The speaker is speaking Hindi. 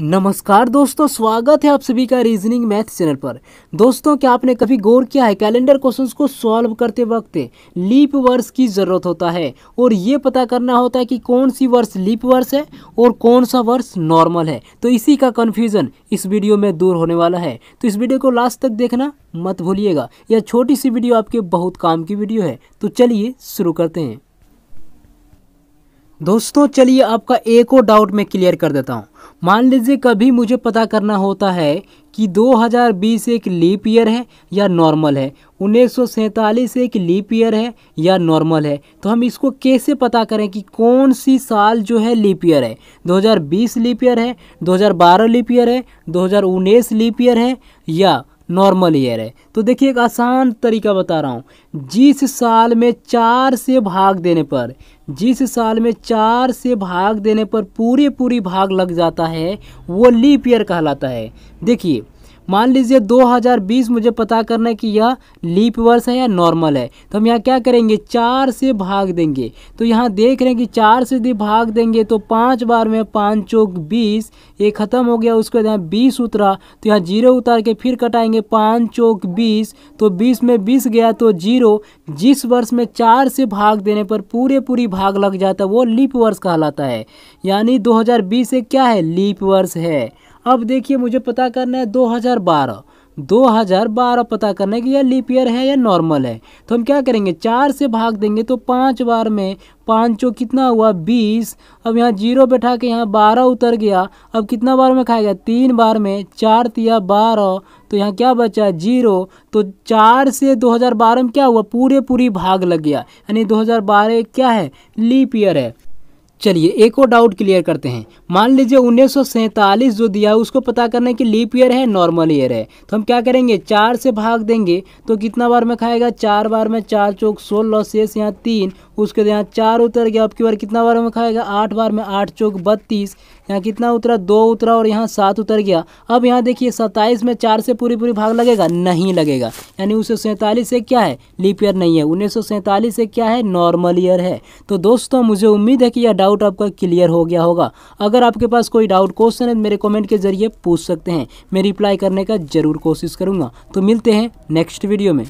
नमस्कार दोस्तों स्वागत है आप सभी का रीजनिंग मैथ चैनल पर दोस्तों क्या आपने कभी गौर किया है कैलेंडर क्वेश्चंस को सॉल्व करते वक्त लीप वर्ष की ज़रूरत होता है और ये पता करना होता है कि कौन सी वर्ष लीप वर्ष है और कौन सा वर्ष नॉर्मल है तो इसी का कन्फ्यूज़न इस वीडियो में दूर होने वाला है तो इस वीडियो को लास्ट तक देखना मत भूलिएगा यह छोटी सी वीडियो आपके बहुत काम की वीडियो है तो चलिए शुरू करते हैं दोस्तों चलिए आपका एक और डाउट मैं क्लियर कर देता हूँ मान लीजिए कभी मुझे पता करना होता है कि 2020 एक लीप ईयर है या नॉर्मल है उन्नीस एक लीप ईयर है या नॉर्मल है तो हम इसको कैसे पता करें कि कौन सी साल जो है लीप ईयर है 2020 लीप ईयर है 2012 लीप ईयर है 2019 लीप ईयर है या नॉर्मल ईयर है तो देखिए एक आसान तरीका बता रहा हूँ जिस साल में चार से भाग देने पर जिस साल में चार से भाग देने पर पूरे पूरी भाग लग जाता है वो लीप ईयर कहलाता है देखिए मान लीजिए 2020 मुझे पता करना है कि यह लीप वर्ष है या नॉर्मल है तो हम यहाँ क्या करेंगे चार से भाग देंगे तो यहाँ देख रहे हैं कि चार से यदि भाग देंगे तो पाँच बार में पाँच चौक बीस ये ख़त्म हो गया उसके बाद यहाँ बीस उतरा तो यहाँ जीरो उतार के फिर कटाएंगे पाँच चौक बीस तो बीस में बीस गया तो जीरो जिस वर्ष में चार से भाग देने पर पूरे पूरी भाग लग जाता है वो लीप वर्ष कहलाता है यानी 2020 से क्या है लीप वर्ष है अब देखिए मुझे पता करना है 2012 2012 पता करना है कि यह लीप ईयर है या नॉर्मल है तो हम क्या करेंगे चार से भाग देंगे तो पाँच बार में पाँच कितना हुआ बीस अब यहाँ जीरो बैठा के यहाँ बारह उतर गया अब कितना बार में खाया गया तीन बार में चार तिया बारह तो यहाँ क्या बचा जीरो तो चार से 2012 में क्या हुआ पूरे पूरी भाग लग गया यानी 2012 क्या है लीप ईयर है चलिए एक और डाउट क्लियर करते हैं मान लीजिए उन्नीस जो दिया उसको पता करने की लीप ईयर है नॉर्मल ईयर है तो हम क्या करेंगे चार से भाग देंगे तो कितना बार में खाएगा चार बार में चार चौक सोलह शेष यहाँ तीन उसके यहाँ चार उतर गया अब की बार कितना बार में खाएगा आठ बार में आठ चौक बत्तीस यहाँ कितना उतरा दो उतरा और यहाँ सात उतर गया अब यहाँ देखिए सत्ताईस में चार से पूरी पूरी भाग लगेगा नहीं लगेगा यानी उसे सैंतालीस से क्या है लीप ईयर नहीं है उन्नीस से क्या है नॉर्मल ईयर है तो दोस्तों मुझे उम्मीद है कि यह डाउट डाउट आपका क्लियर हो गया होगा अगर आपके पास कोई डाउट क्वेश्चन है तो मेरे कमेंट के जरिए पूछ सकते हैं मैं रिप्लाई करने का जरूर कोशिश करूंगा तो मिलते हैं नेक्स्ट वीडियो में